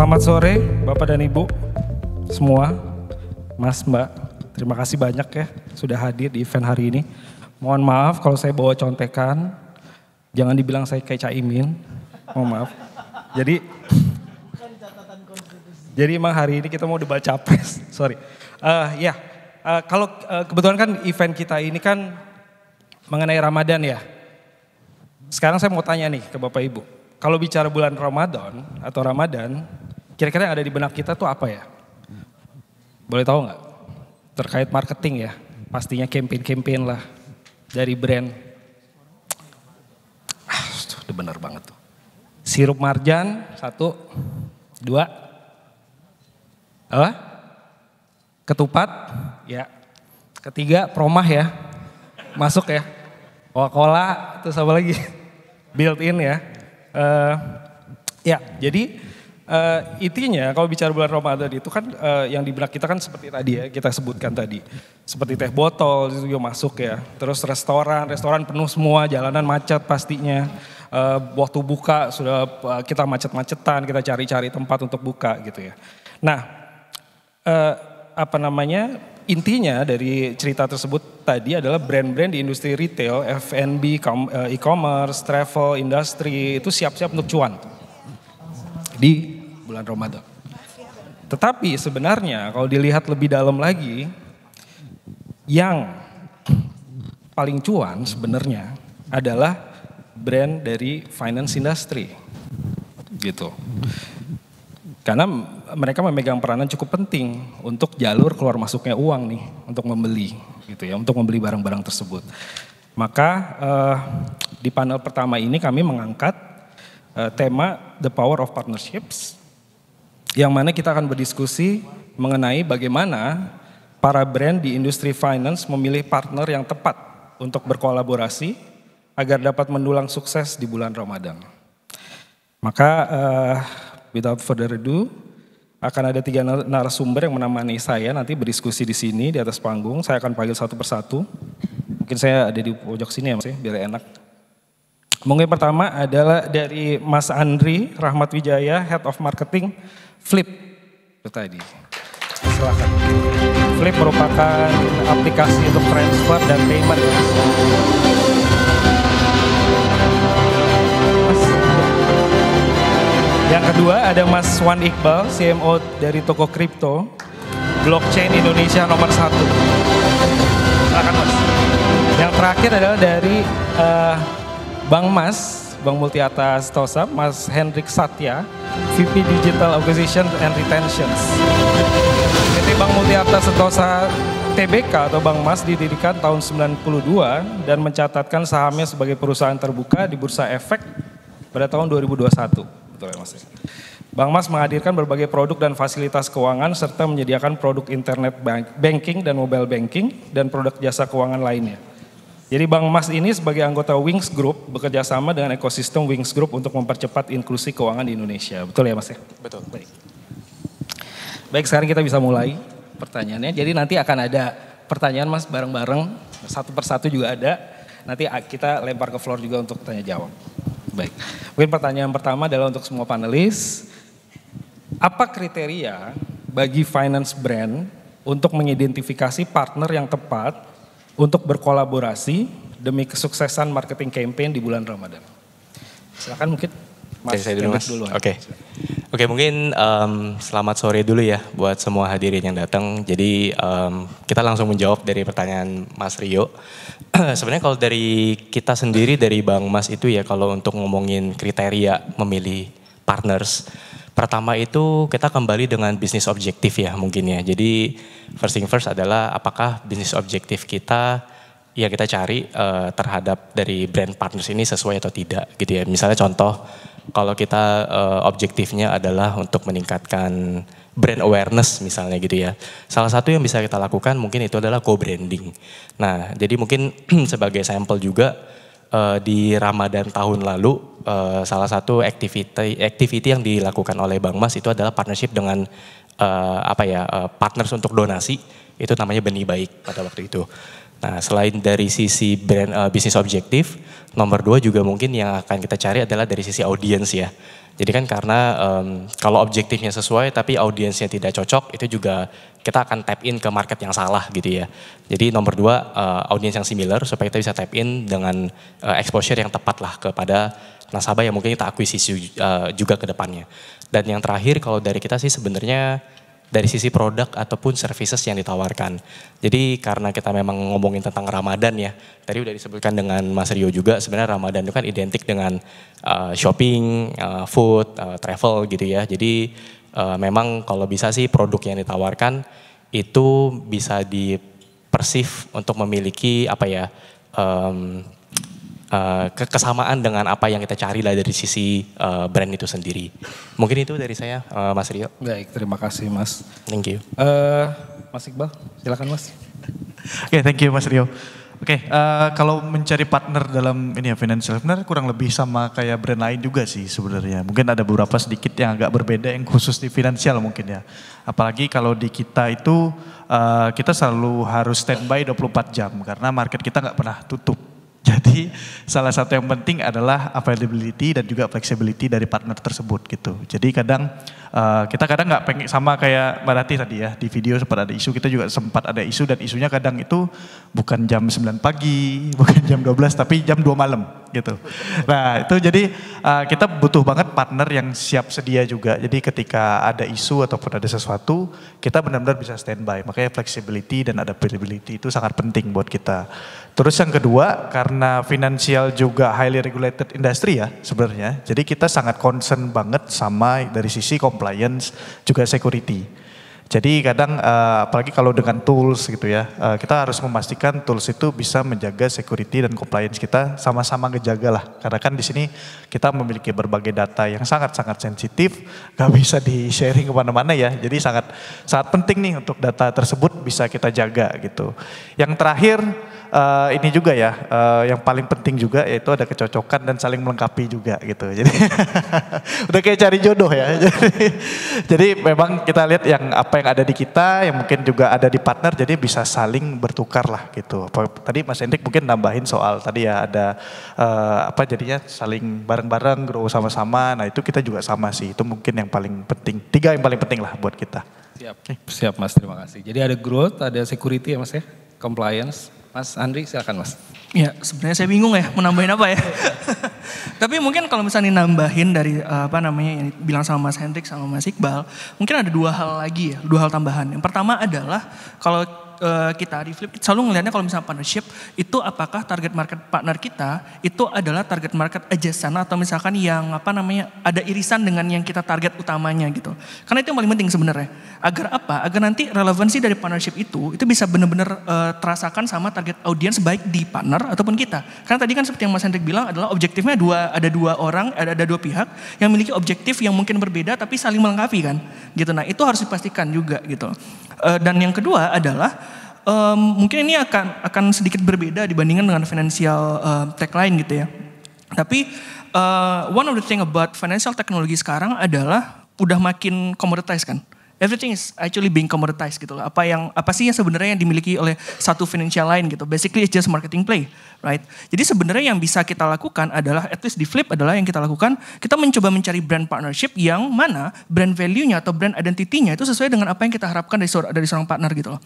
Selamat sore Bapak dan Ibu semua, Mas Mbak. Terima kasih banyak ya sudah hadir di event hari ini. Mohon maaf kalau saya bawa contekan, jangan dibilang saya kayak caimin. Mohon maaf. Jadi, jadi emang hari ini kita mau debat capres. Sorry. Uh, ya, uh, kalau uh, kebetulan kan event kita ini kan mengenai Ramadan ya. Sekarang saya mau tanya nih ke Bapak Ibu. Kalau bicara bulan Ramadan atau Ramadan, Kira-kira yang ada di benak kita tuh apa ya? Boleh tahu nggak? Terkait marketing ya, pastinya campaign-campaign lah dari brand. Ah, udah bener banget tuh. Sirup marjan, satu, dua, apa? Ketupat, ya. Ketiga, promah ya. Masuk ya. Coca-Cola, terus apa lagi? Built-in ya. Uh, ya, jadi uh, intinya kalau bicara bulan Ramadan itu kan uh, yang di benak kita kan seperti tadi ya kita sebutkan tadi seperti teh botol itu juga masuk ya terus restoran restoran penuh semua jalanan macet pastinya uh, waktu buka sudah uh, kita macet-macetan kita cari-cari tempat untuk buka gitu ya nah uh, apa namanya intinya dari cerita tersebut tadi adalah brand-brand di industri retail, F&B, e-commerce, travel, industri itu siap-siap untuk cuan di bulan Ramadan. Tetapi sebenarnya kalau dilihat lebih dalam lagi, yang paling cuan sebenarnya adalah brand dari finance industry. Gitu. Karena mereka memegang peranan cukup penting untuk jalur keluar masuknya uang nih untuk membeli gitu ya, untuk membeli barang-barang tersebut. Maka uh, di panel pertama ini kami mengangkat uh, tema The Power of Partnerships yang mana kita akan berdiskusi mengenai bagaimana para brand di industri finance memilih partner yang tepat untuk berkolaborasi agar dapat mendulang sukses di bulan Ramadan. Maka uh, without further ado, akan ada tiga narasumber yang menemani saya nanti berdiskusi di sini di atas panggung. Saya akan panggil satu persatu. Mungkin saya ada di pojok sini ya mas, ya, biar enak. Mungkin pertama adalah dari Mas Andri Rahmat Wijaya, Head of Marketing Flip tadi. Silahkan. Flip merupakan aplikasi untuk transfer dan payment. Yang kedua ada Mas Wan Iqbal, CMO dari toko kripto, blockchain Indonesia nomor satu. Silakan Mas. Yang terakhir adalah dari uh, Bang Mas, Bank Multi Atas Tosa, Mas Hendrik Satya, VP Digital Acquisition and Retentions. PT Bank Multi Atas Tosa TBK atau Bank Mas didirikan tahun 92 dan mencatatkan sahamnya sebagai perusahaan terbuka di Bursa Efek pada tahun 2021. Betul ya Mas? Ya? Bank Mas menghadirkan berbagai produk dan fasilitas keuangan serta menyediakan produk internet bank, banking dan mobile banking dan produk jasa keuangan lainnya. Jadi Bang Mas ini sebagai anggota Wings Group bekerja sama dengan ekosistem Wings Group untuk mempercepat inklusi keuangan di Indonesia. Betul ya Mas ya? Betul. Baik. Baik, sekarang kita bisa mulai pertanyaannya. Jadi nanti akan ada pertanyaan Mas bareng-bareng, satu persatu juga ada. Nanti kita lempar ke floor juga untuk tanya jawab. Baik. Mungkin pertanyaan pertama adalah untuk semua panelis. Apa kriteria bagi finance brand untuk mengidentifikasi partner yang tepat untuk berkolaborasi demi kesuksesan marketing campaign di bulan Ramadan. Silakan mungkin Mas saya dulu Mas. Oke. Okay. Oke, okay, mungkin um, selamat sore dulu ya buat semua hadirin yang datang. Jadi um, kita langsung menjawab dari pertanyaan Mas Rio. Sebenarnya kalau dari kita sendiri dari Bang Mas itu ya kalau untuk ngomongin kriteria memilih partners Pertama itu kita kembali dengan bisnis objektif ya mungkin ya. Jadi first thing first adalah apakah bisnis objektif kita ya kita cari uh, terhadap dari brand partners ini sesuai atau tidak gitu ya. Misalnya contoh kalau kita uh, objektifnya adalah untuk meningkatkan brand awareness misalnya gitu ya. Salah satu yang bisa kita lakukan mungkin itu adalah co-branding. Nah, jadi mungkin sebagai sampel juga uh, di Ramadan tahun lalu uh, salah satu activity activity yang dilakukan oleh Bang Mas itu adalah partnership dengan uh, apa ya uh, partners untuk donasi itu namanya benih baik pada waktu itu. Nah selain dari sisi brand uh, bisnis objektif nomor dua juga mungkin yang akan kita cari adalah dari sisi audiens ya. Jadi kan karena um, kalau objektifnya sesuai tapi audiensnya tidak cocok itu juga kita akan tap in ke market yang salah gitu ya. Jadi nomor dua uh, audiens yang similar supaya kita bisa tap in dengan uh, exposure yang tepat lah kepada nasabah yang mungkin kita akuisisi uh, juga ke depannya. Dan yang terakhir kalau dari kita sih sebenarnya dari sisi produk ataupun services yang ditawarkan. Jadi karena kita memang ngomongin tentang Ramadan ya, tadi udah disebutkan dengan Mas Rio juga, sebenarnya Ramadan itu kan identik dengan uh, shopping, uh, food, uh, travel gitu ya. Jadi uh, memang kalau bisa sih produk yang ditawarkan itu bisa dipersif untuk memiliki apa ya um, uh, kesamaan dengan apa yang kita cari lah dari sisi uh, brand itu sendiri. Mungkin itu dari saya, uh, Mas Rio. Baik, terima kasih Mas. Thank you. Uh, mas Iqbal, silakan Mas. Oke, okay, thank you Mas Rio. Oke, okay, uh, eh, kalau mencari partner dalam ini ya financial partner kurang lebih sama kayak brand lain juga sih sebenarnya. Mungkin ada beberapa sedikit yang agak berbeda yang khusus di finansial mungkin ya. Apalagi kalau di kita itu uh, kita selalu harus standby 24 jam karena market kita nggak pernah tutup jadi salah satu yang penting adalah availability dan juga flexibility dari partner tersebut gitu. Jadi kadang uh, kita kadang nggak pengen sama kayak Mbak Rati tadi ya di video sempat ada isu kita juga sempat ada isu dan isunya kadang itu bukan jam 9 pagi, bukan jam 12 tapi jam 2 malam gitu. Nah itu jadi uh, kita butuh banget partner yang siap sedia juga. Jadi ketika ada isu ataupun ada sesuatu kita benar-benar bisa standby. Makanya flexibility dan adaptability itu sangat penting buat kita. Terus yang kedua, karena finansial juga highly regulated industry ya sebenarnya. Jadi kita sangat concern banget sama dari sisi compliance juga security. Jadi kadang eh, apalagi kalau dengan tools gitu ya, eh, kita harus memastikan tools itu bisa menjaga security dan compliance kita sama-sama ngejaga lah. Karena kan di sini kita memiliki berbagai data yang sangat-sangat sensitif, gak bisa di sharing kemana-mana ya. Jadi sangat sangat penting nih untuk data tersebut bisa kita jaga gitu. Yang terakhir uh, ini juga ya, uh, yang paling penting juga yaitu ada kecocokan dan saling melengkapi juga gitu. Jadi udah kayak cari jodoh ya. jadi, memang kita lihat yang apa yang ada di kita, yang mungkin juga ada di partner, jadi bisa saling bertukar lah gitu. Tadi Mas Hendrik mungkin nambahin soal tadi ya ada uh, apa jadinya saling bareng-bareng grow sama-sama. Nah itu kita juga sama sih. Itu mungkin yang paling penting. Tiga yang paling penting lah buat kita. Siap, siap mas. Terima kasih. Jadi ada growth, ada security ya mas ya, compliance, Mas Andri silakan Mas. Ya sebenarnya saya bingung ya mau nambahin apa ya. Tapi mungkin kalau misalnya nambahin dari eh, apa namanya yang bilang sama Mas Hendrik sama Mas Iqbal, mungkin ada dua hal lagi ya, dua hal tambahan. Yang pertama adalah kalau Eh, kita di Flip selalu ngelihatnya kalau misalnya partnership itu apakah target market partner kita itu adalah target market adjacent atau misalkan yang apa namanya ada irisan dengan yang kita target utamanya gitu. Karena itu yang paling penting sebenarnya. Agar apa? Agar nanti relevansi dari partnership itu itu bisa benar-benar uh, terasakan sama target audiens baik di partner ataupun kita. Karena tadi kan seperti yang Mas Hendrik bilang adalah objektifnya dua ada dua orang ada ada dua pihak yang memiliki objektif yang mungkin berbeda tapi saling melengkapi kan. Gitu. Nah, itu harus dipastikan juga gitu. Uh, dan yang kedua adalah um, mungkin ini akan akan sedikit berbeda dibandingkan dengan financial uh, tech lain gitu ya. Tapi uh, one of the thing about financial technology sekarang adalah udah makin commoditized kan. Everything is actually being commoditized gitu loh. Apa yang apa sih yang sebenarnya yang dimiliki oleh satu financial lain gitu. Basically it's just marketing play, right? Jadi sebenarnya yang bisa kita lakukan adalah at least di flip adalah yang kita lakukan, kita mencoba mencari brand partnership yang mana brand value-nya atau brand identity-nya itu sesuai dengan apa yang kita harapkan dari dari seorang partner gitu loh.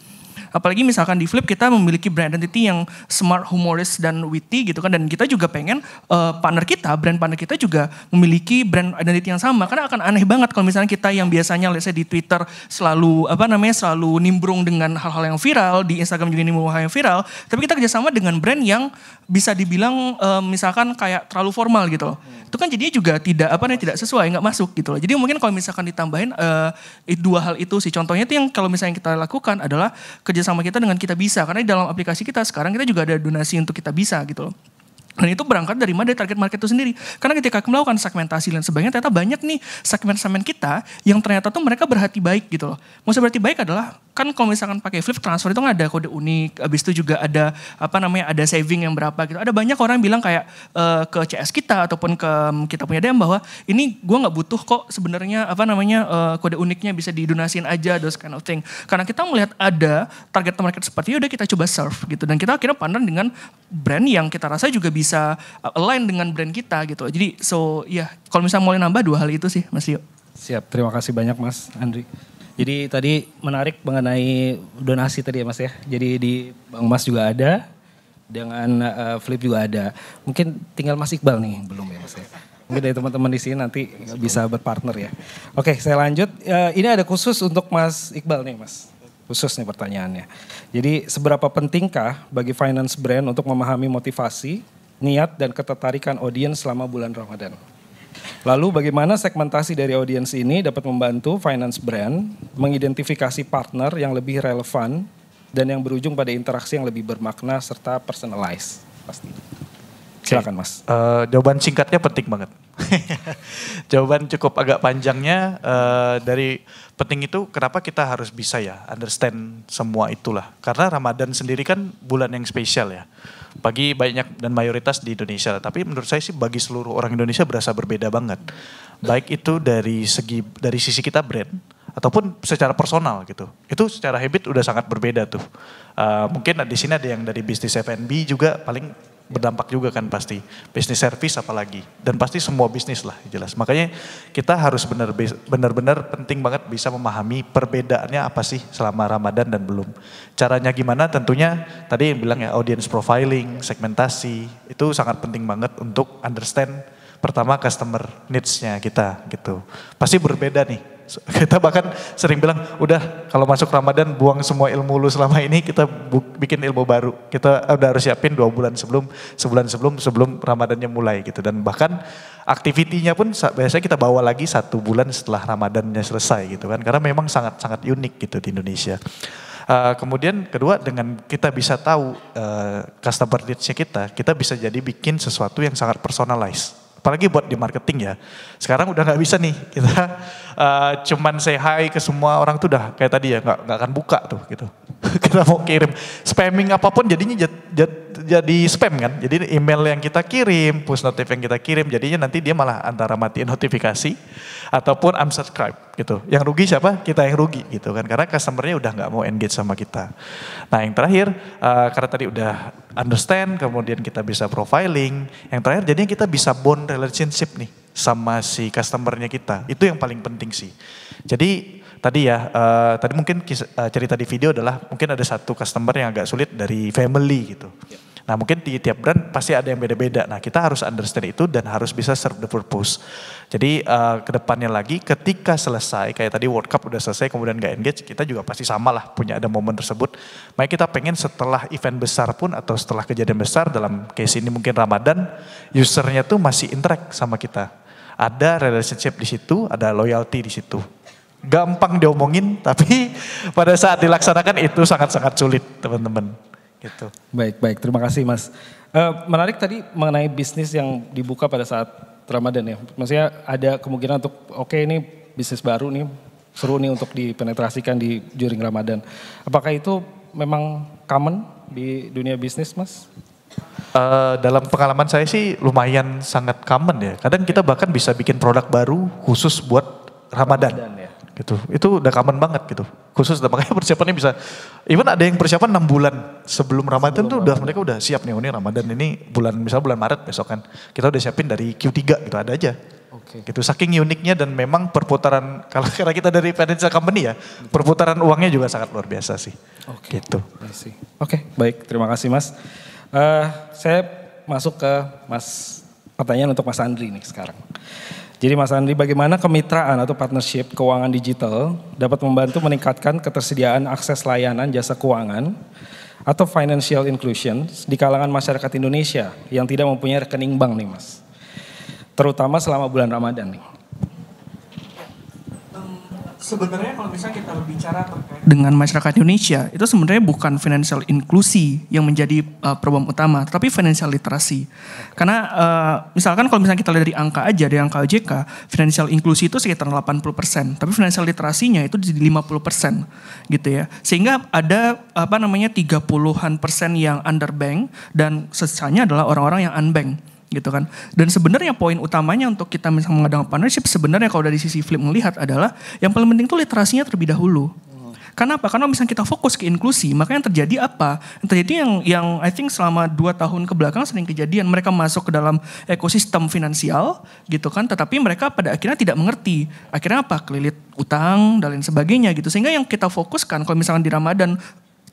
Apalagi misalkan di Flip kita memiliki brand identity yang smart, humoris dan witty gitu kan dan kita juga pengen uh, partner kita, brand partner kita juga memiliki brand identity yang sama karena akan aneh banget kalau misalnya kita yang biasanya let's say di Twitter selalu apa namanya selalu nimbrung dengan hal-hal yang viral, di Instagram juga nimbrung hal yang viral, tapi kita kerjasama dengan brand yang bisa dibilang uh, misalkan kayak terlalu formal gitu loh. Hmm. Itu kan jadinya juga tidak apa namanya tidak sesuai, nggak masuk gitu loh. Jadi mungkin kalau misalkan ditambahin uh, dua hal itu sih contohnya itu yang kalau misalnya kita lakukan adalah kerja sama kita dengan kita bisa karena di dalam aplikasi kita sekarang kita juga ada donasi untuk kita bisa gitu loh dan itu berangkat dari mana dari target market itu sendiri. Karena ketika melakukan segmentasi dan sebagainya, ternyata banyak nih segmen-segmen kita yang ternyata tuh mereka berhati baik gitu loh. Maksudnya berhati baik adalah, kan kalau misalkan pakai flip transfer itu kan ada kode unik, habis itu juga ada apa namanya ada saving yang berapa gitu. Ada banyak orang bilang kayak uh, ke CS kita ataupun ke mm, kita punya DM bahwa ini gue gak butuh kok sebenarnya apa namanya uh, kode uniknya bisa didonasin aja those kind of thing. Karena kita melihat ada target market seperti itu, udah kita coba serve gitu. Dan kita akhirnya pandang dengan brand yang kita rasa juga bisa bisa uh, align dengan brand kita gitu. Jadi so ya yeah. kalau misalnya mau nambah dua hal itu sih Mas Rio. Siap, terima kasih banyak Mas Andri. Jadi tadi menarik mengenai donasi tadi ya Mas ya. Jadi di Bang Mas juga ada, dengan uh, Flip juga ada. Mungkin tinggal Mas Iqbal nih, belum ya Mas ya. Mungkin dari teman-teman di sini nanti bisa berpartner ya. Oke, saya lanjut. Uh, ini ada khusus untuk Mas Iqbal nih Mas. Khusus nih pertanyaannya. Jadi seberapa pentingkah bagi finance brand untuk memahami motivasi niat dan ketertarikan audiens selama bulan Ramadan. Lalu bagaimana segmentasi dari audiens ini dapat membantu finance brand mengidentifikasi partner yang lebih relevan dan yang berujung pada interaksi yang lebih bermakna serta personalized pasti. Silakan Mas. Uh, jawaban singkatnya penting banget. Jawaban cukup agak panjangnya uh, dari penting itu kenapa kita harus bisa ya understand semua itulah. Karena Ramadan sendiri kan bulan yang spesial ya. Bagi banyak dan mayoritas di Indonesia, tapi menurut saya sih bagi seluruh orang Indonesia berasa berbeda banget. Baik itu dari segi dari sisi kita brand ataupun secara personal gitu. Itu secara habit udah sangat berbeda tuh. Uh, mungkin di sini ada yang dari bisnis F&B juga paling berdampak juga kan pasti. Bisnis service apalagi. Dan pasti semua bisnis lah jelas. Makanya kita harus benar-benar penting banget bisa memahami perbedaannya apa sih selama Ramadan dan belum. Caranya gimana tentunya tadi yang bilang ya audience profiling, segmentasi. Itu sangat penting banget untuk understand pertama customer needs-nya kita gitu. Pasti berbeda nih Kita bahkan sering bilang, udah kalau masuk Ramadan buang semua ilmu lu selama ini, kita bikin ilmu baru. Kita udah harus siapin dua bulan sebelum, sebulan sebelum, sebelum Ramadannya mulai gitu. Dan bahkan aktivitinya pun biasanya kita bawa lagi satu bulan setelah Ramadannya selesai gitu kan. Karena memang sangat-sangat unik gitu di Indonesia. Uh, kemudian kedua dengan kita bisa tahu uh, customer needs kita, kita bisa jadi bikin sesuatu yang sangat personalized apalagi buat di marketing ya. Sekarang udah nggak bisa nih kita uh, cuman say hi ke semua orang tuh udah kayak tadi ya nggak nggak akan buka tuh gitu. kita mau kirim spamming apapun jadinya jad, jad, jadi spam kan. Jadi email yang kita kirim, push notif yang kita kirim, jadinya nanti dia malah antara matiin notifikasi ataupun unsubscribe gitu. Yang rugi siapa? Kita yang rugi gitu kan. Karena customernya udah nggak mau engage sama kita. Nah yang terakhir, uh, karena tadi udah understand, kemudian kita bisa profiling. Yang terakhir jadinya kita bisa bond relationship nih sama si customernya kita. Itu yang paling penting sih. Jadi tadi ya, uh, tadi mungkin kisah, eh, uh, cerita di video adalah mungkin ada satu customer yang agak sulit dari family gitu. Yeah. Nah mungkin di tiap brand pasti ada yang beda-beda. Nah kita harus understand itu dan harus bisa serve the purpose. Jadi uh, eh, kedepannya lagi ketika selesai, kayak tadi World Cup udah selesai kemudian gak engage, kita juga pasti sama lah punya ada momen tersebut. Makanya kita pengen setelah event besar pun atau setelah kejadian besar dalam case ini mungkin Ramadan, usernya tuh masih interact sama kita. Ada relationship di situ, ada loyalty di situ gampang diomongin, tapi pada saat dilaksanakan itu sangat-sangat sulit, teman-teman. Gitu. Baik, baik. Terima kasih Mas. Uh, menarik tadi mengenai bisnis yang dibuka pada saat Ramadan ya. Maksudnya ada kemungkinan untuk oke okay, ini bisnis baru nih seru nih untuk dipenetrasikan di juring Ramadan. Apakah itu memang common di dunia bisnis, Mas? Uh, dalam pengalaman saya sih lumayan sangat common ya. Kadang kita bahkan bisa bikin produk baru khusus buat Ramadan. Ramadan ya gitu. Itu udah common banget gitu. Khusus dan makanya persiapannya bisa even ada yang persiapan 6 bulan sebelum Ramadan sebelum tuh Ramadan. udah mereka udah siap nih oh, ini Ramadan ini bulan misal bulan Maret besok kan. Kita udah siapin dari Q3 gitu ada aja. Okay. Gitu saking uniknya dan memang perputaran kalau kira kita dari financial company ya, perputaran uangnya juga sangat luar biasa sih. Oke. Okay. Gitu. Oke, okay, baik. Terima kasih Mas. Uh, saya masuk ke Mas pertanyaan untuk Mas Andri nih sekarang. Jadi Mas Andri, bagaimana kemitraan atau partnership keuangan digital dapat membantu meningkatkan ketersediaan akses layanan jasa keuangan atau financial inclusion di kalangan masyarakat Indonesia yang tidak mempunyai rekening bank nih Mas? Terutama selama bulan Ramadan nih sebenarnya kalau misalnya kita berbicara terkait dengan masyarakat Indonesia itu sebenarnya bukan financial inklusi yang menjadi uh, problem utama tapi financial literasi karena uh, misalkan kalau misalnya kita lihat dari angka aja dari angka OJK financial inklusi itu sekitar 80% tapi financial literasinya itu di 50% gitu ya sehingga ada apa namanya 30-an persen yang underbank dan sisanya adalah orang-orang yang unbank gitu kan. Dan sebenarnya poin utamanya untuk kita misalnya mengadakan partnership sebenarnya kalau dari sisi Flip melihat adalah yang paling penting itu literasinya terlebih dahulu. Karena apa? Karena misalnya kita fokus ke inklusi, maka yang terjadi apa? Yang terjadi yang yang I think selama dua tahun ke belakang sering kejadian mereka masuk ke dalam ekosistem finansial gitu kan, tetapi mereka pada akhirnya tidak mengerti. Akhirnya apa? Kelilit utang dan lain sebagainya gitu. Sehingga yang kita fokuskan kalau misalnya di Ramadan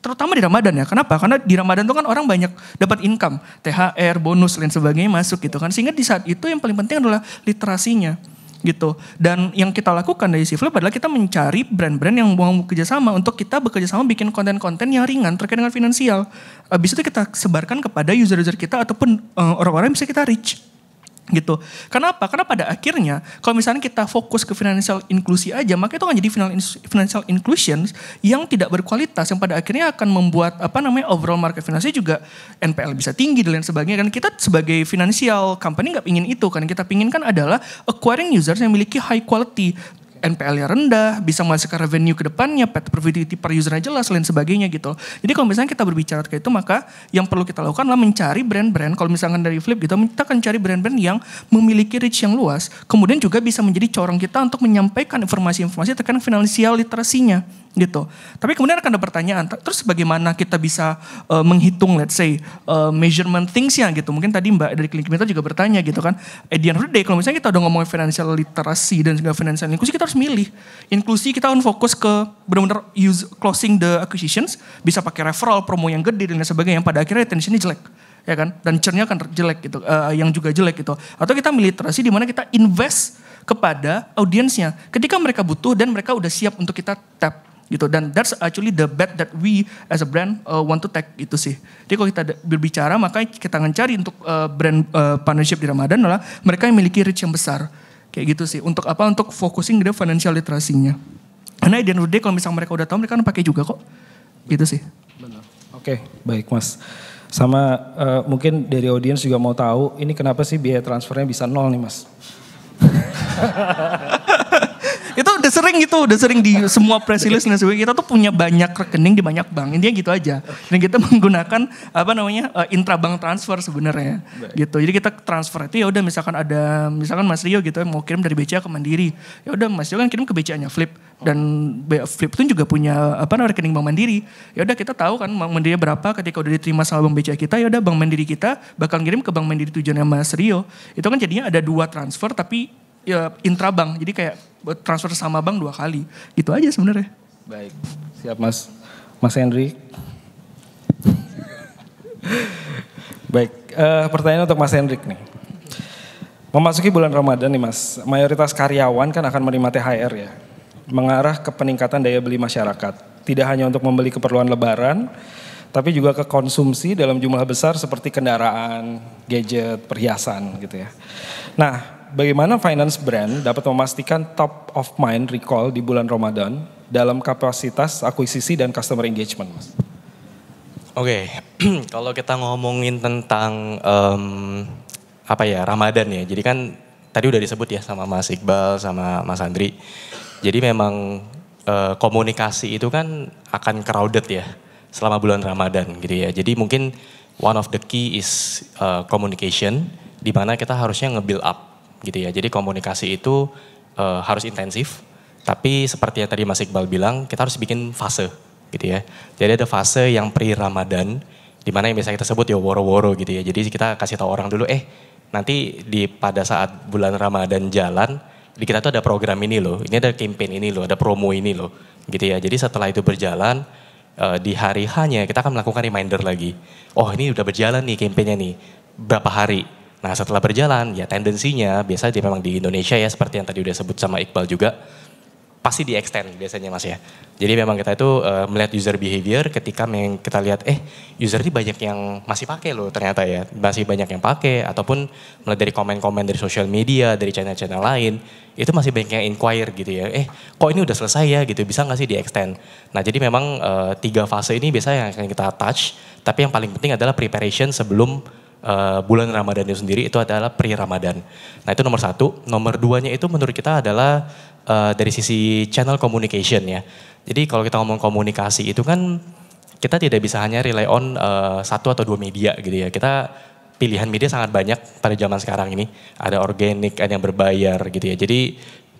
terutama di Ramadan ya. Kenapa? Karena di Ramadan itu kan orang banyak dapat income, THR, bonus lain sebagainya masuk gitu kan. Sehingga di saat itu yang paling penting adalah literasinya gitu. Dan yang kita lakukan dari Siflip adalah kita mencari brand-brand yang mau sama untuk kita bekerja sama bikin konten-konten yang ringan terkait dengan finansial. Habis itu kita sebarkan kepada user-user kita ataupun eh, orang-orang uh, yang bisa kita reach gitu. Kenapa? Karena pada akhirnya kalau misalnya kita fokus ke financial inklusi aja, maka itu akan jadi financial inclusion yang tidak berkualitas yang pada akhirnya akan membuat apa namanya overall market finansi juga NPL bisa tinggi dan lain sebagainya. Kan kita sebagai financial company nggak ingin itu kan. Kita pingin kan adalah acquiring users yang memiliki high quality NPL-nya rendah, bisa menghasilkan revenue ke depannya, pet profitability per user-nya jelas, lain sebagainya gitu. Jadi kalau misalnya kita berbicara kayak itu, maka yang perlu kita lakukan adalah mencari brand-brand, kalau misalnya dari Flip gitu, kita akan cari brand-brand yang memiliki reach yang luas, kemudian juga bisa menjadi corong kita untuk menyampaikan informasi-informasi terkait finansial literasinya gitu. Tapi kemudian akan ada pertanyaan, terus bagaimana kita bisa uh, menghitung let's say uh, measurement thingsnya gitu. Mungkin tadi Mbak dari klinik kita juga bertanya gitu kan. At the end kalau misalnya kita udah ngomongin financial literacy dan juga financial inklusi kita harus milih. Inklusi kita harus fokus ke benar-benar use closing the acquisitions, bisa pakai referral, promo yang gede dan lain sebagainya yang pada akhirnya retentionnya jelek ya kan dan churnnya akan jelek gitu uh, yang juga jelek gitu atau kita militerasi di mana kita invest kepada audiensnya ketika mereka butuh dan mereka udah siap untuk kita tap gitu dan that's actually the bet that we as a brand uh, want to take itu sih jadi kalau kita berbicara maka kita akan cari untuk uh, brand uh, partnership di Ramadan adalah mereka yang memiliki reach yang besar kayak gitu sih untuk apa untuk focusing dia financial literasinya karena at end kalau misalnya mereka udah tahu mereka kan pakai juga kok gitu sih benar oke okay, baik mas sama uh, mungkin dari audiens juga mau tahu ini kenapa sih biaya transfernya bisa nol nih mas udah sering gitu, udah sering di semua press release dan sebagainya. Kita tuh punya banyak rekening di banyak bank. Intinya gitu aja. Dan kita menggunakan apa namanya uh, intrabank transfer sebenarnya. Gitu. Jadi kita transfer itu ya udah misalkan ada misalkan Mas Rio gitu ya, mau kirim dari BCA ke Mandiri. Ya udah Mas Rio kan kirim ke BCA-nya Flip dan Flip pun juga punya apa namanya rekening Bank Mandiri. Ya udah kita tahu kan Bank Mandiri berapa ketika udah diterima sama Bank BCA kita ya udah Bank Mandiri kita bakal kirim ke Bank Mandiri tujuannya Mas Rio. Itu kan jadinya ada dua transfer tapi ya intrabank. Jadi kayak transfer sama bank dua kali. itu aja sebenarnya. Baik. Siap Mas. Mas Henry. Baik, uh, pertanyaan untuk Mas Hendrik nih. Memasuki bulan Ramadan nih Mas, mayoritas karyawan kan akan menerima THR ya. Mengarah ke peningkatan daya beli masyarakat. Tidak hanya untuk membeli keperluan lebaran, tapi juga ke konsumsi dalam jumlah besar seperti kendaraan, gadget, perhiasan gitu ya. Nah, bagaimana finance brand dapat memastikan top of mind recall di bulan Ramadan dalam kapasitas akuisisi dan customer engagement, Mas? Oke, okay. kalau kita ngomongin tentang um, apa ya Ramadan ya, jadi kan tadi udah disebut ya sama Mas Iqbal sama Mas Andri. Jadi memang uh, komunikasi itu kan akan crowded ya selama bulan Ramadan gitu ya. Jadi mungkin one of the key is uh, communication di mana kita harusnya nge-build up gitu ya. Jadi komunikasi itu e, harus intensif, tapi seperti yang tadi Mas Iqbal bilang, kita harus bikin fase gitu ya. Jadi ada fase yang pre Ramadan, di mana yang biasa kita sebut ya woro-woro gitu ya. Jadi kita kasih tahu orang dulu, eh nanti di pada saat bulan Ramadan jalan, di kita tuh ada program ini loh, ini ada campaign ini loh, ada promo ini loh, gitu ya. Jadi setelah itu berjalan, eh, di hari hanya kita akan melakukan reminder lagi. Oh ini udah berjalan nih campaignnya nih, berapa hari, Nah setelah berjalan ya tendensinya biasanya memang di Indonesia ya seperti yang tadi udah sebut sama Iqbal juga pasti di extend biasanya mas ya. Jadi memang kita itu uh, melihat user behavior ketika yang kita lihat eh user ini banyak yang masih pakai loh ternyata ya masih banyak yang pakai ataupun mulai dari komen-komen dari sosial media dari channel-channel lain itu masih banyak yang inquire gitu ya eh kok ini udah selesai ya gitu bisa nggak sih di extend. Nah jadi memang uh, tiga fase ini biasanya yang akan kita touch tapi yang paling penting adalah preparation sebelum uh, bulan Ramadan itu sendiri itu adalah pre-Ramadan. Nah itu nomor satu. Nomor duanya itu menurut kita adalah uh, dari sisi channel communication ya. Jadi kalau kita ngomong komunikasi itu kan kita tidak bisa hanya rely on uh, satu atau dua media gitu ya. Kita pilihan media sangat banyak pada zaman sekarang ini. Ada organik, ada yang berbayar gitu ya. Jadi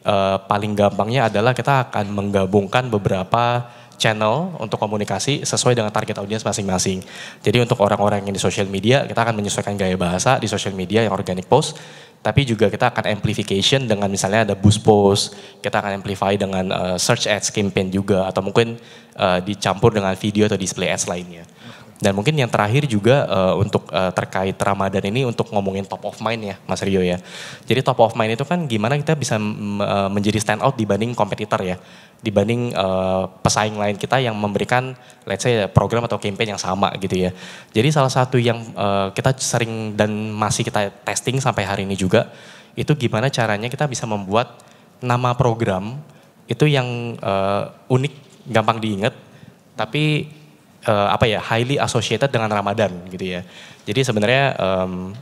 uh, paling gampangnya adalah kita akan menggabungkan beberapa channel untuk komunikasi sesuai dengan target audiens masing-masing. Jadi untuk orang-orang yang di social media, kita akan menyesuaikan gaya bahasa di social media yang organic post, tapi juga kita akan amplification dengan misalnya ada boost post, kita akan amplify dengan uh, search ads campaign juga, atau mungkin uh, dicampur dengan video atau display ads lainnya. Dan mungkin yang terakhir juga uh, untuk uh, terkait Ramadan ini untuk ngomongin top of mind ya Mas Rio ya. Jadi top of mind itu kan gimana kita bisa eh, menjadi stand out dibanding kompetitor ya. Dibanding uh, pesaing lain kita yang memberikan let's say program atau campaign yang sama gitu ya. Jadi salah satu yang uh, kita sering dan masih kita testing sampai hari ini juga itu gimana caranya kita bisa membuat nama program itu yang uh, unik, gampang diingat tapi uh, apa ya highly associated dengan Ramadan gitu ya. Jadi sebenarnya um,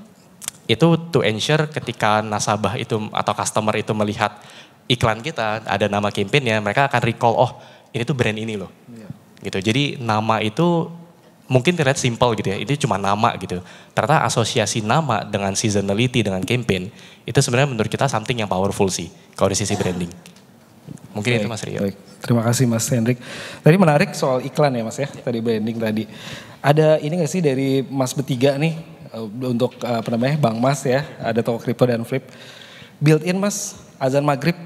itu to ensure ketika nasabah itu atau customer itu melihat iklan kita ada nama campaign ya mereka akan recall oh ini tuh brand ini loh. Yeah. Gitu. Jadi nama itu mungkin terlihat simple gitu ya, itu cuma nama gitu. Ternyata asosiasi nama dengan seasonality dengan campaign itu sebenarnya menurut kita something yang powerful sih kalau di sisi branding. Mungkin baik, itu Mas Rio. Baik. Terima kasih Mas Hendrik. Tadi menarik soal iklan ya Mas ya, tadi branding tadi. Ada ini gak sih dari Mas betiga nih eh, untuk eh, apa namanya Bang Mas ya, ada toko kripto dan flip. Built in Mas, azan maghrib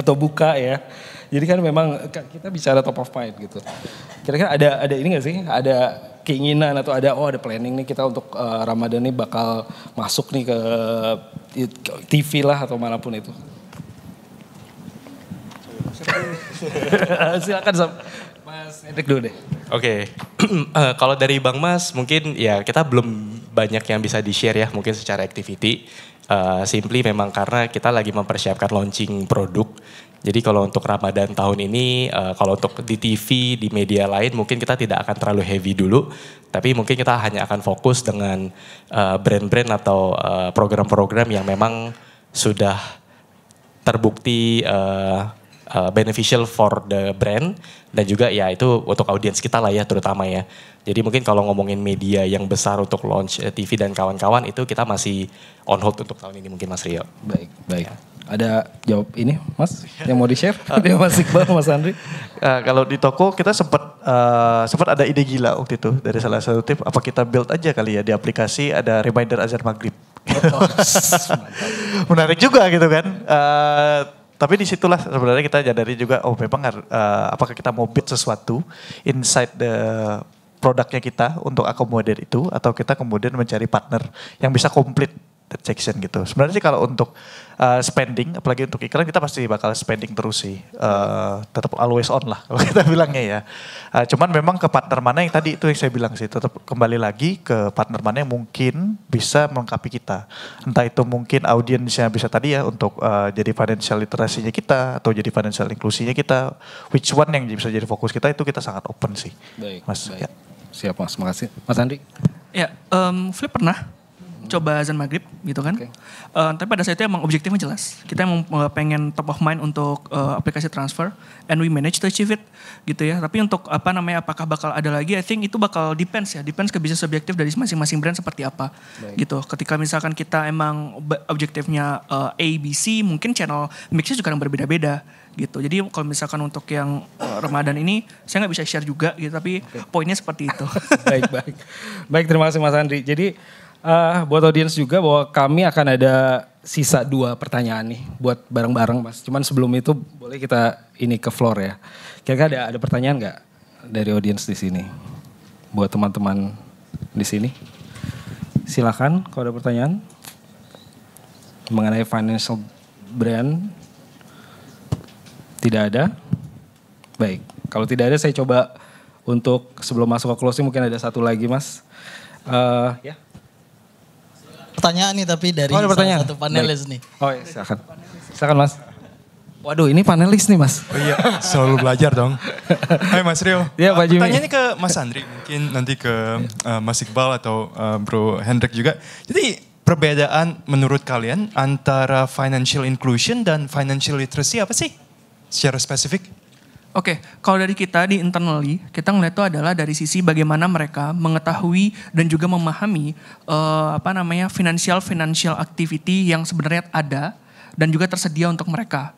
atau buka ya. Jadi kan memang kita bicara top of mind gitu. Kira-kira ada ada ini gak sih? Ada keinginan atau ada oh ada planning nih kita untuk uh, Ramadan nih bakal masuk nih ke TV lah atau manapun itu. Silakan sob. Mas Hendrik dulu deh. Oke, okay. uh, eh, kalau dari Bang Mas mungkin ya kita belum banyak yang bisa di-share ya mungkin secara activity. Uh, simply memang karena kita lagi mempersiapkan launching produk. Jadi kalau untuk Ramadan tahun ini, uh, kalau untuk di TV, di media lain mungkin kita tidak akan terlalu heavy dulu. Tapi mungkin kita hanya akan fokus dengan brand-brand uh, atau program-program uh, yang memang sudah terbukti uh, uh, beneficial for the brand dan juga ya itu untuk audiens kita lah ya terutama ya. Jadi mungkin kalau ngomongin media yang besar untuk launch eh, TV dan kawan-kawan itu kita masih on hold untuk tahun ini mungkin Mas Rio. Baik, baik. Ya. Ada jawab ini Mas yang mau di-share? Dia Mas Iqbal, Mas Andri. Uh, kalau di toko kita sempat uh, eh, sempat ada ide gila waktu itu dari salah satu tip apa kita build aja kali ya di aplikasi ada reminder azan maghrib. Oh, Menarik juga gitu kan. Uh, tapi disitulah sebenarnya kita jadi juga, oh memang uh, apakah kita mau bid sesuatu inside the produknya kita untuk akomodir itu, atau kita kemudian mencari partner yang bisa komplit section gitu. Sebenarnya sih kalau untuk uh, spending, apalagi untuk iklan kita pasti bakal spending terus sih. Uh, eh, tetap always on lah kalau kita bilangnya ya. Uh, cuman memang ke partner mana yang tadi itu yang saya bilang sih. Tetap kembali lagi ke partner mana yang mungkin bisa melengkapi kita. Entah itu mungkin audiensnya bisa tadi ya untuk uh, jadi financial literasinya kita atau jadi financial inklusinya kita. Which one yang bisa jadi fokus kita itu kita sangat open sih. Baik, Mas. Baik. Ya. Siap Mas, makasih. Mas Andi. Ya, um, Flip pernah Hmm. coba azan maghrib gitu kan. Okay. Uh, eh, tapi pada saat itu emang objektifnya jelas. Kita emang uh, pengen top of mind untuk uh, aplikasi transfer and we manage to achieve it gitu ya. Tapi untuk apa namanya apakah bakal ada lagi I think itu bakal depends ya. Depends ke bisnis objektif dari masing-masing brand seperti apa Baik. gitu. Ketika misalkan kita emang objektifnya uh, A mungkin channel mixnya juga yang berbeda-beda gitu. Jadi kalau misalkan untuk yang uh, Ramadan ini saya nggak bisa share juga gitu tapi okay. poinnya seperti itu. baik baik. Baik terima kasih Mas Andri. Jadi Uh, buat audiens juga bahwa kami akan ada sisa dua pertanyaan nih buat bareng-bareng mas. Cuman sebelum itu boleh kita ini ke floor ya. Kira-kira ada, ada pertanyaan nggak dari audiens di sini? Buat teman-teman di sini. Silakan kalau ada pertanyaan mengenai financial brand. Tidak ada? Baik, kalau tidak ada saya coba untuk sebelum masuk ke closing mungkin ada satu lagi mas. Uh, ya. Yeah pertanyaan nih tapi dari oh, pertanyaan. salah satu panelis Baik. nih. Oh iya silakan. Silakan Mas. Waduh ini panelis nih Mas. Oh iya selalu belajar dong. Hai Mas Rio. Iya Pak Jimmy. Pertanyaannya ke Mas Andri mungkin nanti ke uh, Mas Iqbal atau uh, Bro Hendrik juga. Jadi perbedaan menurut kalian antara financial inclusion dan financial literacy apa sih? Secara spesifik. Oke, okay. kalau dari kita di internally, kita ngeliat itu adalah dari sisi bagaimana mereka mengetahui dan juga memahami uh, apa namanya financial financial activity yang sebenarnya ada dan juga tersedia untuk mereka.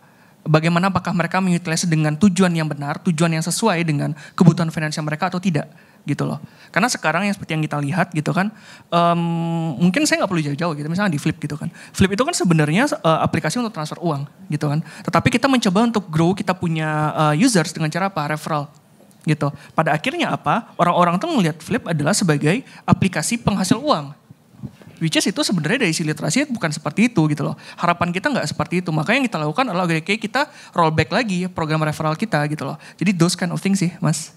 Bagaimana apakah mereka mengutilisasi dengan tujuan yang benar, tujuan yang sesuai dengan kebutuhan finansial mereka atau tidak? gitu loh. Karena sekarang yang seperti yang kita lihat gitu kan, um, mungkin saya nggak perlu jauh-jauh gitu, misalnya di Flip gitu kan. Flip itu kan sebenarnya uh, aplikasi untuk transfer uang gitu kan. Tetapi kita mencoba untuk grow kita punya uh, users dengan cara apa? Referral gitu. Pada akhirnya apa? Orang-orang tuh melihat Flip adalah sebagai aplikasi penghasil uang which is itu sebenarnya dari sisi literasi bukan seperti itu gitu loh. Harapan kita nggak seperti itu. makanya yang kita lakukan adalah kayak kita rollback lagi program referral kita gitu loh. Jadi those kind of things sih mas.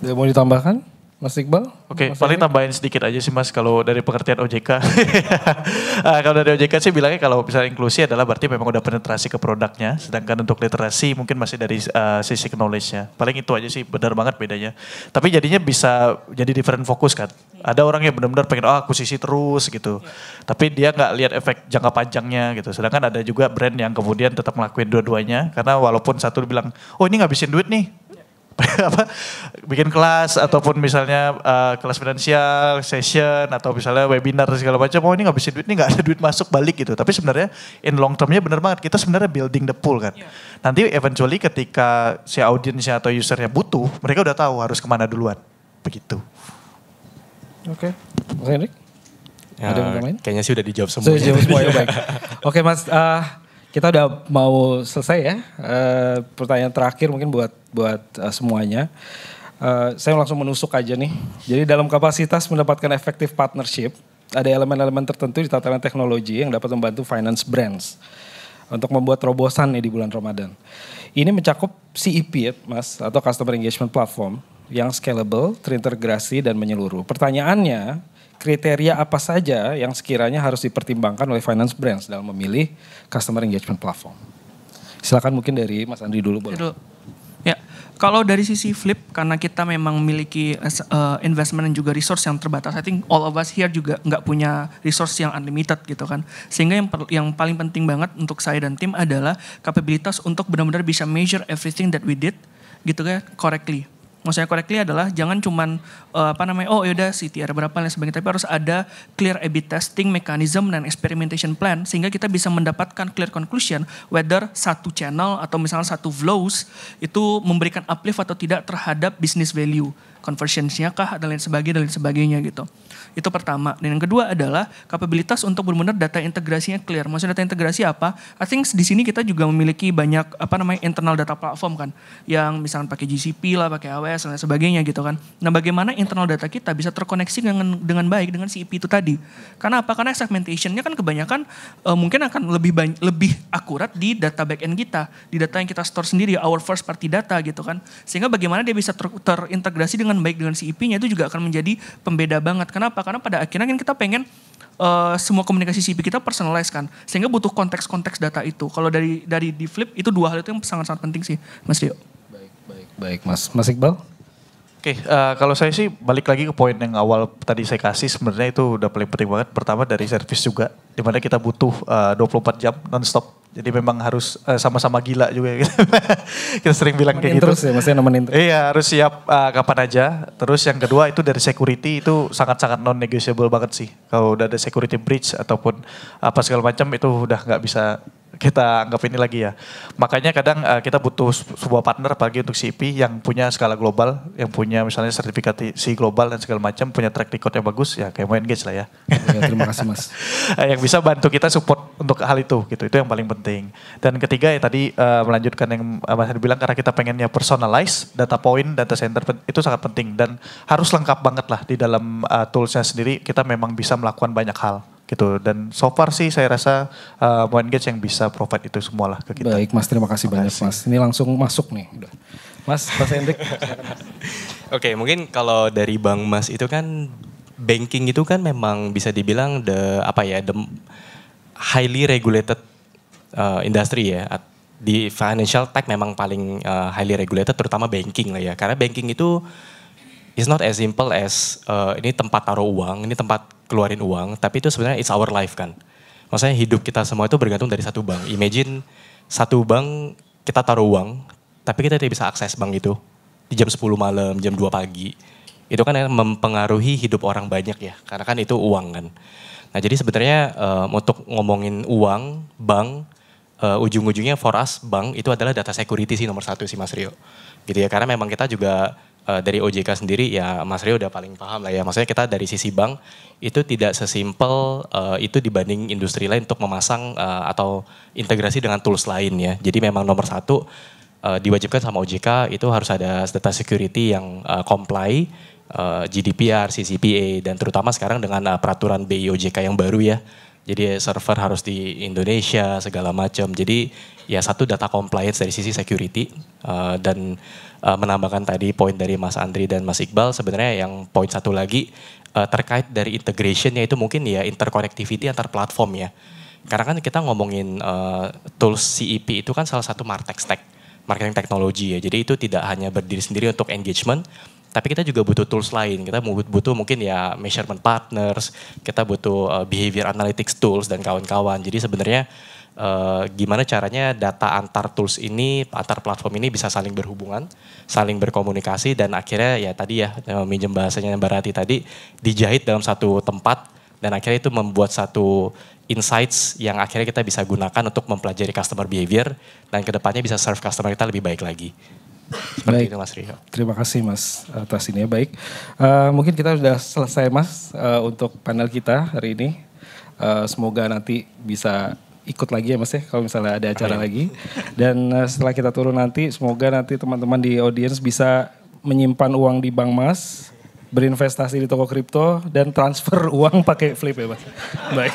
Ya, mau ditambahkan? Mas Iqbal? Oke, okay, paling tambahin sedikit aja sih Mas kalau dari pengertian OJK. nah, kalau dari OJK sih bilangnya kalau misalnya inklusi adalah berarti memang udah penetrasi ke produknya, sedangkan untuk literasi mungkin masih dari uh, sisi knowledge-nya. Paling itu aja sih benar banget bedanya. Tapi jadinya bisa jadi different fokus kan. Ada orang yang benar-benar pengen oh ah, aku sisi terus gitu. Tapi dia nggak lihat efek jangka panjangnya gitu. Sedangkan ada juga brand yang kemudian tetap ngelakuin dua-duanya karena walaupun satu bilang, "Oh, ini ngabisin duit nih." apa bikin kelas ataupun misalnya uh, kelas finansial session atau misalnya webinar segala macam oh ini ngabisin duit ini nggak ada duit masuk balik gitu tapi sebenarnya in long termnya benar banget kita sebenarnya building the pool kan yeah. nanti eventually ketika si audiensnya atau usernya butuh mereka udah tahu harus kemana duluan begitu oke okay. Mas Erik ya, ada yang lain kayaknya sih udah dijawab semua oke okay, Mas uh, kita udah mau selesai ya. Uh, pertanyaan terakhir mungkin buat buat uh, semuanya. Uh, saya langsung menusuk aja nih. Jadi dalam kapasitas mendapatkan efektif partnership, ada elemen-elemen tertentu di tataran teknologi yang dapat membantu finance brands untuk membuat terobosan nih di bulan Ramadan. Ini mencakup CEP ya, Mas, atau Customer Engagement Platform yang scalable, terintegrasi dan menyeluruh. Pertanyaannya, kriteria apa saja yang sekiranya harus dipertimbangkan oleh finance brands dalam memilih customer engagement platform? Silakan mungkin dari Mas Andri dulu boleh. Dulu. Ya, kalau dari sisi flip karena kita memang memiliki uh, investment dan juga resource yang terbatas, I think all of us here juga nggak punya resource yang unlimited gitu kan. Sehingga yang per, yang paling penting banget untuk saya dan tim adalah kapabilitas untuk benar-benar bisa measure everything that we did gitu kan correctly maksudnya correctly adalah jangan cuman uh, apa namanya oh yaudah CTR berapa dan sebagainya tapi harus ada clear A/B testing mechanism dan experimentation plan sehingga kita bisa mendapatkan clear conclusion whether satu channel atau misalnya satu flows itu memberikan uplift atau tidak terhadap business value conversionsnya kah dan lain sebagainya dan lain sebagainya gitu. Itu pertama. Dan yang kedua adalah kapabilitas untuk benar-benar data integrasinya clear. Maksudnya data integrasi apa? I think di sini kita juga memiliki banyak apa namanya internal data platform kan, yang misalnya pakai GCP lah, pakai AWS dan lain sebagainya gitu kan. Nah, bagaimana internal data kita bisa terkoneksi dengan dengan baik dengan si itu tadi? Karena apa? Karena segmentationnya kan kebanyakan uh, mungkin akan lebih banyak, lebih akurat di data backend kita, di data yang kita store sendiri, our first party data gitu kan. Sehingga bagaimana dia bisa ter, terintegrasi dengan baik dengan si IP-nya itu juga akan menjadi pembeda banget. Kenapa? Karena pada akhirnya kan kita pengen uh, semua komunikasi CP kita personalize kan. Sehingga butuh konteks-konteks data itu. Kalau dari dari di flip itu dua hal itu yang sangat-sangat penting sih Mas Dio. Baik, baik, baik Mas. Mas Iqbal? Oke, okay, uh, eh, kalau saya sih balik lagi ke poin yang awal tadi saya kasih sebenarnya itu udah paling penting banget. Pertama dari service juga, dimana kita butuh eh, uh, 24 jam nonstop jadi memang harus eh, sama-sama uh, gila juga. Gitu. kita sering bilang nemenin kayak terus gitu. Terus ya, maksudnya nemenin terus. Iya, harus siap uh, kapan aja. Terus yang kedua itu dari security itu sangat-sangat non negotiable banget sih. Kalau udah ada security breach ataupun apa segala macam itu udah nggak bisa kita anggap ini lagi ya. Makanya kadang uh, kita butuh sebuah partner apalagi untuk CP yang punya skala global, yang punya misalnya sertifikat C global dan segala macam, punya track record yang bagus ya kayak Engage lah ya. ya terima kasih Mas. Eh, yang bisa bantu kita support untuk hal itu gitu. Itu yang paling penting. Dan ketiga ya tadi uh, melanjutkan yang Mas Hadi bilang karena kita pengennya personalize data point, data center itu sangat penting dan harus lengkap banget lah di dalam uh, toolsnya sendiri kita memang bisa melakukan banyak hal gitu dan so far sih saya rasa uh, eh, Engage yang bisa provide itu semua lah ke kita. Baik Mas, terima kasih terima banyak kasih. Mas. Ini langsung masuk nih. Mas, Mas Hendrik. Oke, okay, mungkin kalau dari Bang Mas itu kan banking itu kan memang bisa dibilang the apa ya the highly regulated uh, eh, industri ya di financial tech memang paling uh, highly regulated terutama banking lah ya karena banking itu is not as simple as uh, ini tempat taruh uang ini tempat keluarin uang, tapi itu sebenarnya it's our life kan. Maksudnya hidup kita semua itu bergantung dari satu bank. Imagine satu bank kita taruh uang, tapi kita tidak bisa akses bank itu di jam 10 malam, jam 2 pagi. Itu kan mempengaruhi hidup orang banyak ya, karena kan itu uang kan. Nah jadi sebenarnya uh, untuk ngomongin uang, bank, uh, ujung-ujungnya for us bank itu adalah data security sih nomor satu sih Mas Rio. Gitu ya, karena memang kita juga Eh, dari OJK sendiri ya Mas Rio udah paling paham lah ya. Maksudnya kita dari sisi bank itu tidak sesimpel uh, itu dibanding industri lain untuk memasang uh, atau integrasi dengan tools lain ya. Jadi memang nomor satu uh, diwajibkan sama OJK itu harus ada data security yang uh, comply uh, GDPR, CCPA dan terutama sekarang dengan uh, peraturan OJK yang baru ya. Jadi server harus di Indonesia segala macam. Jadi ya satu data compliance dari sisi security uh, dan uh, menambahkan tadi poin dari Mas Andri dan Mas Iqbal sebenarnya yang poin satu lagi uh, terkait dari integration yaitu mungkin ya interconnectivity antar platform ya. Karena kan kita ngomongin uh, tools CEP itu kan salah satu martech stack, marketing technology ya. Jadi itu tidak hanya berdiri sendiri untuk engagement, tapi kita juga butuh tools lain. Kita butuh mungkin ya measurement partners, kita butuh behavior analytics tools dan kawan-kawan. Jadi sebenarnya e, gimana caranya data antar tools ini, antar platform ini bisa saling berhubungan, saling berkomunikasi dan akhirnya ya tadi ya eh, minjem bahasanya Rati tadi dijahit dalam satu tempat dan akhirnya itu membuat satu insights yang akhirnya kita bisa gunakan untuk mempelajari customer behavior dan kedepannya bisa serve customer kita lebih baik lagi. Seperti baik. itu Mas Rio. Terima kasih Mas atas ini ya baik. Uh, mungkin kita sudah selesai Mas uh, untuk panel kita hari ini. Uh, semoga nanti bisa ikut lagi ya Mas ya kalau misalnya ada acara Ayo. lagi. Dan uh, setelah kita turun nanti semoga nanti teman-teman di audiens bisa menyimpan uang di Bank Mas, berinvestasi di toko kripto dan transfer uang pakai flip ya Mas. Baik.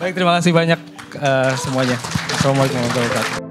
Baik, terima kasih banyak uh, semuanya. Assalamualaikum warahmatullahi wabarakatuh.